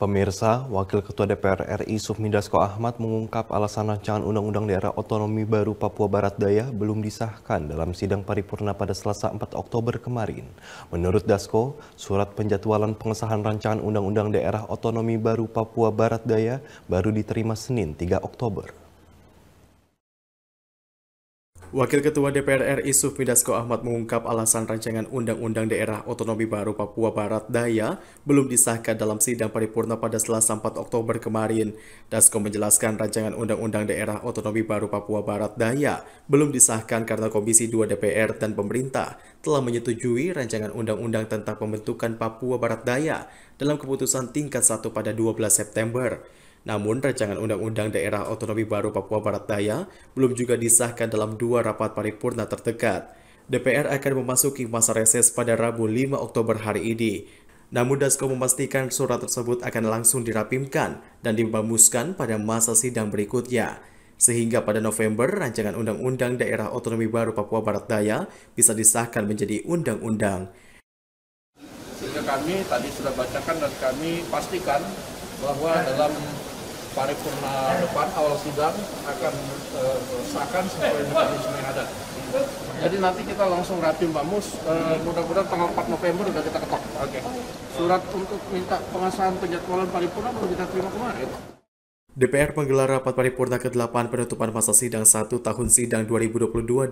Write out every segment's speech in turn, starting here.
Pemirsa, Wakil Ketua DPR RI Dasko Ahmad mengungkap alasan rancangan Undang-Undang Daerah Otonomi Baru Papua Barat Daya belum disahkan dalam sidang paripurna pada Selasa 4 Oktober kemarin. Menurut Dasko, surat penjadwalan pengesahan rancangan Undang-Undang Daerah Otonomi Baru Papua Barat Daya baru diterima Senin 3 Oktober. Wakil Ketua DPR RI Sufmi Dasko Ahmad mengungkap alasan rancangan Undang-Undang Daerah Otonomi Baru Papua Barat Daya belum disahkan dalam sidang paripurna pada Selasa 4 Oktober kemarin. Dasko menjelaskan rancangan Undang-Undang Daerah Otonomi Baru Papua Barat Daya belum disahkan karena Komisi 2 DPR dan pemerintah telah menyetujui rancangan Undang-Undang tentang pembentukan Papua Barat Daya dalam keputusan tingkat 1 pada 12 September. Namun, rancangan Undang-Undang Daerah Otonomi Baru Papua Barat Daya belum juga disahkan dalam dua rapat paripurna terdekat. DPR akan memasuki masa reses pada Rabu 5 Oktober hari ini. Namun Dasko memastikan surat tersebut akan langsung dirapimkan dan dibamuskan pada masa sidang berikutnya. Sehingga pada November, rancangan Undang-Undang Daerah Otonomi Baru Papua Barat Daya bisa disahkan menjadi undang-undang. Sehingga kami tadi sudah bacakan dan kami pastikan bahwa dalam paripurna depan awal sidang akan uh, sesuai sesuai mekanisme yang ada. Jadi nanti kita langsung rapim Pak Mus, uh, mudah-mudahan tanggal 4 November sudah kita ketok. Oke. Okay. Surat untuk minta pengesahan penjadwalan paripurna baru kita terima kemarin. DPR menggelar rapat paripurna ke-8 penutupan masa sidang 1 tahun sidang 2022-2023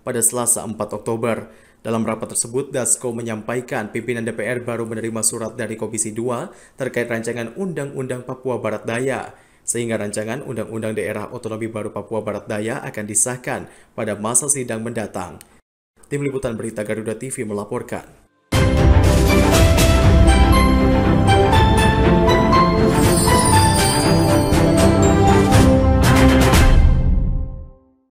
pada Selasa 4 Oktober. Dalam rapat tersebut, Dasko menyampaikan pimpinan DPR baru menerima surat dari Komisi 2 terkait rancangan Undang-Undang Papua Barat Daya, sehingga rancangan Undang-Undang Daerah Otonomi Baru Papua Barat Daya akan disahkan pada masa sidang mendatang. Tim Liputan Berita Garuda TV melaporkan.